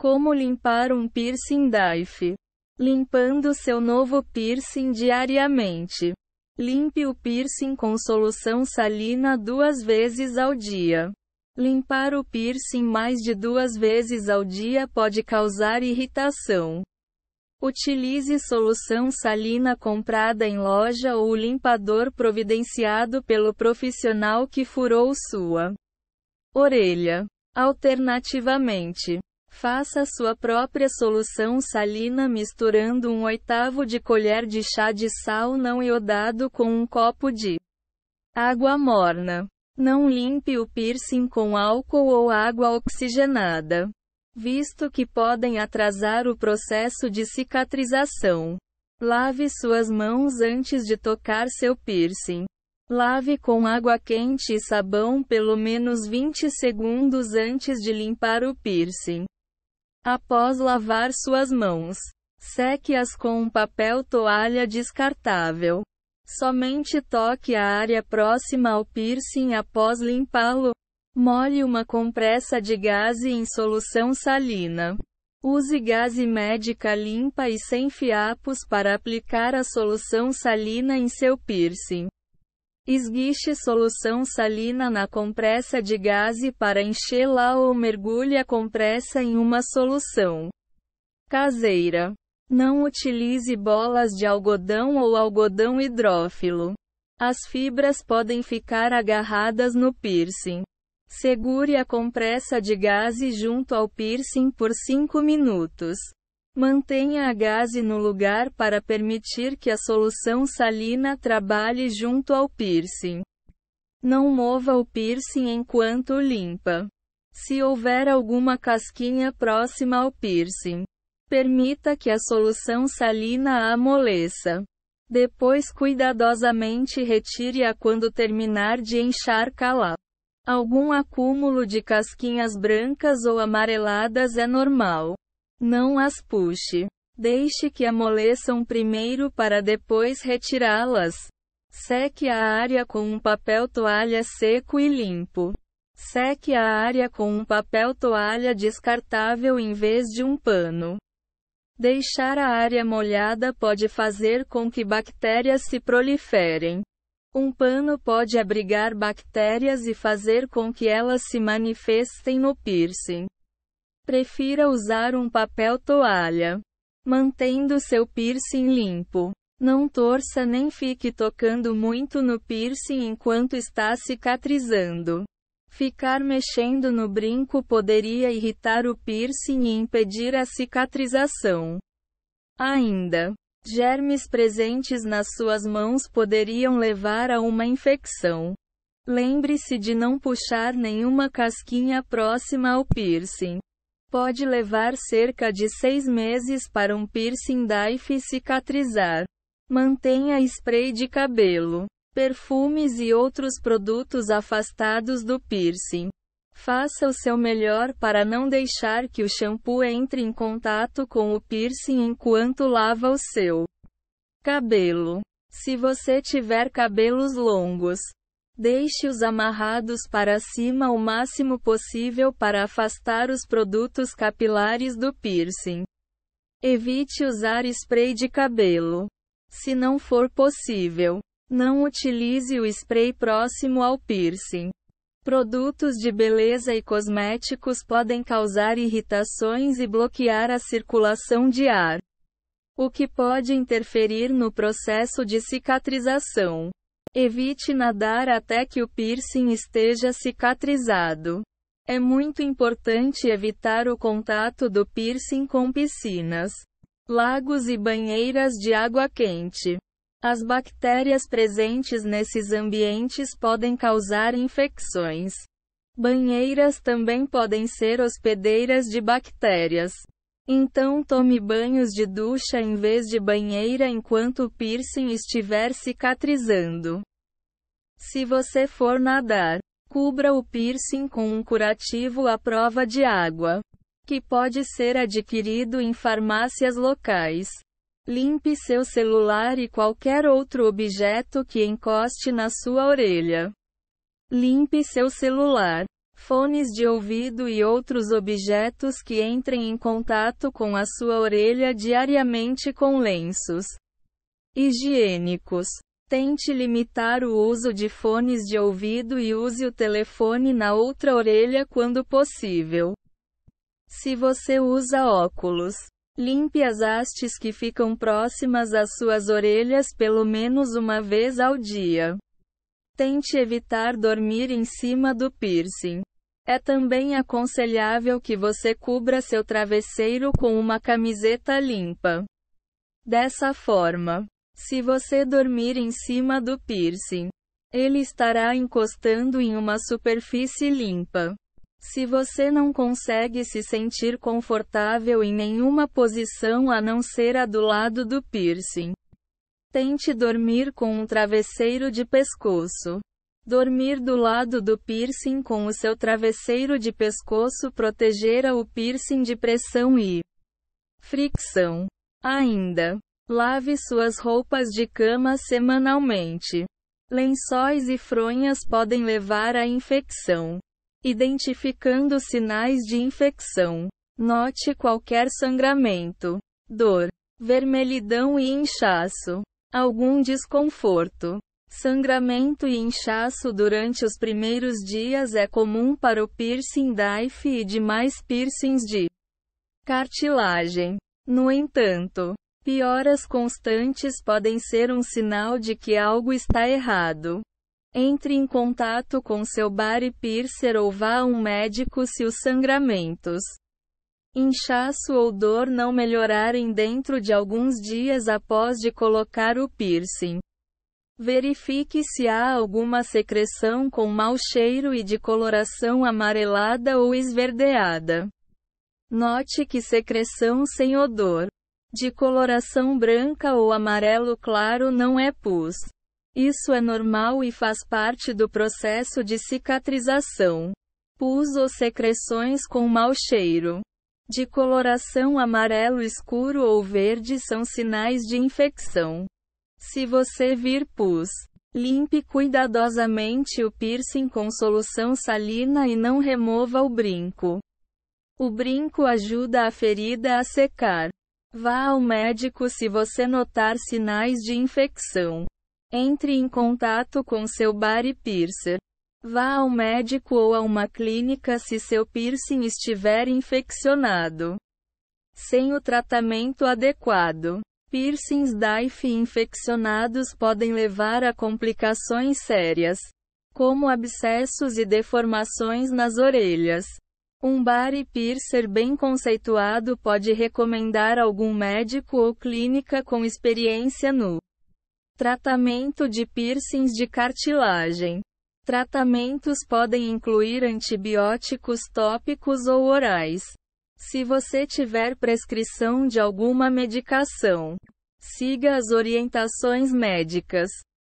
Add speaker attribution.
Speaker 1: Como limpar um piercing DAIF? Limpando seu novo piercing diariamente. Limpe o piercing com solução salina duas vezes ao dia. Limpar o piercing mais de duas vezes ao dia pode causar irritação. Utilize solução salina comprada em loja ou limpador providenciado pelo profissional que furou sua orelha. Alternativamente, Faça sua própria solução salina misturando um oitavo de colher de chá de sal não iodado com um copo de água morna. Não limpe o piercing com álcool ou água oxigenada, visto que podem atrasar o processo de cicatrização. Lave suas mãos antes de tocar seu piercing. Lave com água quente e sabão pelo menos 20 segundos antes de limpar o piercing. Após lavar suas mãos, seque-as com um papel toalha descartável. Somente toque a área próxima ao piercing após limpá-lo. Molhe uma compressa de gaze em solução salina. Use gaze médica limpa e sem fiapos para aplicar a solução salina em seu piercing. Esguiche solução salina na compressa de gaze para enchê-la ou mergulhe a compressa em uma solução caseira. Não utilize bolas de algodão ou algodão hidrófilo. As fibras podem ficar agarradas no piercing. Segure a compressa de gaze junto ao piercing por 5 minutos. Mantenha a gase no lugar para permitir que a solução salina trabalhe junto ao piercing. Não mova o piercing enquanto limpa. Se houver alguma casquinha próxima ao piercing, permita que a solução salina a amoleça. Depois cuidadosamente retire-a quando terminar de encharcá-la. Algum acúmulo de casquinhas brancas ou amareladas é normal. Não as puxe. Deixe que amoleçam primeiro para depois retirá-las. Seque a área com um papel toalha seco e limpo. Seque a área com um papel toalha descartável em vez de um pano. Deixar a área molhada pode fazer com que bactérias se proliferem. Um pano pode abrigar bactérias e fazer com que elas se manifestem no piercing. Prefira usar um papel toalha, mantendo seu piercing limpo. Não torça nem fique tocando muito no piercing enquanto está cicatrizando. Ficar mexendo no brinco poderia irritar o piercing e impedir a cicatrização. Ainda, germes presentes nas suas mãos poderiam levar a uma infecção. Lembre-se de não puxar nenhuma casquinha próxima ao piercing. Pode levar cerca de seis meses para um piercing dive cicatrizar. Mantenha spray de cabelo, perfumes e outros produtos afastados do piercing. Faça o seu melhor para não deixar que o shampoo entre em contato com o piercing enquanto lava o seu cabelo. Se você tiver cabelos longos, Deixe-os amarrados para cima o máximo possível para afastar os produtos capilares do piercing. Evite usar spray de cabelo. Se não for possível, não utilize o spray próximo ao piercing. Produtos de beleza e cosméticos podem causar irritações e bloquear a circulação de ar, o que pode interferir no processo de cicatrização. Evite nadar até que o piercing esteja cicatrizado. É muito importante evitar o contato do piercing com piscinas, lagos e banheiras de água quente. As bactérias presentes nesses ambientes podem causar infecções. Banheiras também podem ser hospedeiras de bactérias. Então tome banhos de ducha em vez de banheira enquanto o piercing estiver cicatrizando. Se você for nadar, cubra o piercing com um curativo à prova de água, que pode ser adquirido em farmácias locais. Limpe seu celular e qualquer outro objeto que encoste na sua orelha. Limpe seu celular fones de ouvido e outros objetos que entrem em contato com a sua orelha diariamente com lenços higiênicos. Tente limitar o uso de fones de ouvido e use o telefone na outra orelha quando possível. Se você usa óculos, limpe as hastes que ficam próximas às suas orelhas pelo menos uma vez ao dia. Tente evitar dormir em cima do piercing. É também aconselhável que você cubra seu travesseiro com uma camiseta limpa. Dessa forma, se você dormir em cima do piercing, ele estará encostando em uma superfície limpa. Se você não consegue se sentir confortável em nenhuma posição a não ser a do lado do piercing, Tente dormir com um travesseiro de pescoço. Dormir do lado do piercing com o seu travesseiro de pescoço protegerá o piercing de pressão e fricção. Ainda, lave suas roupas de cama semanalmente. Lençóis e fronhas podem levar à infecção. Identificando sinais de infecção, note qualquer sangramento, dor, vermelhidão e inchaço algum desconforto. Sangramento e inchaço durante os primeiros dias é comum para o piercing DIF e demais piercings de cartilagem. No entanto, pioras constantes podem ser um sinal de que algo está errado. Entre em contato com seu bar e piercer ou vá a um médico se os sangramentos inchaço ou dor não melhorarem dentro de alguns dias após de colocar o piercing. Verifique se há alguma secreção com mau cheiro e de coloração amarelada ou esverdeada. Note que secreção sem odor, de coloração branca ou amarelo claro não é pus. Isso é normal e faz parte do processo de cicatrização. Pus ou secreções com mau cheiro de coloração amarelo escuro ou verde são sinais de infecção. Se você vir pus, limpe cuidadosamente o piercing com solução salina e não remova o brinco. O brinco ajuda a ferida a secar. Vá ao médico se você notar sinais de infecção. Entre em contato com seu bar e piercer. Vá ao médico ou a uma clínica se seu piercing estiver infeccionado. Sem o tratamento adequado, piercings DIFE infeccionados podem levar a complicações sérias, como abscessos e deformações nas orelhas. Um bar e piercer bem conceituado pode recomendar algum médico ou clínica com experiência no tratamento de piercings de cartilagem. Tratamentos podem incluir antibióticos tópicos ou orais. Se você tiver prescrição de alguma medicação, siga as orientações médicas.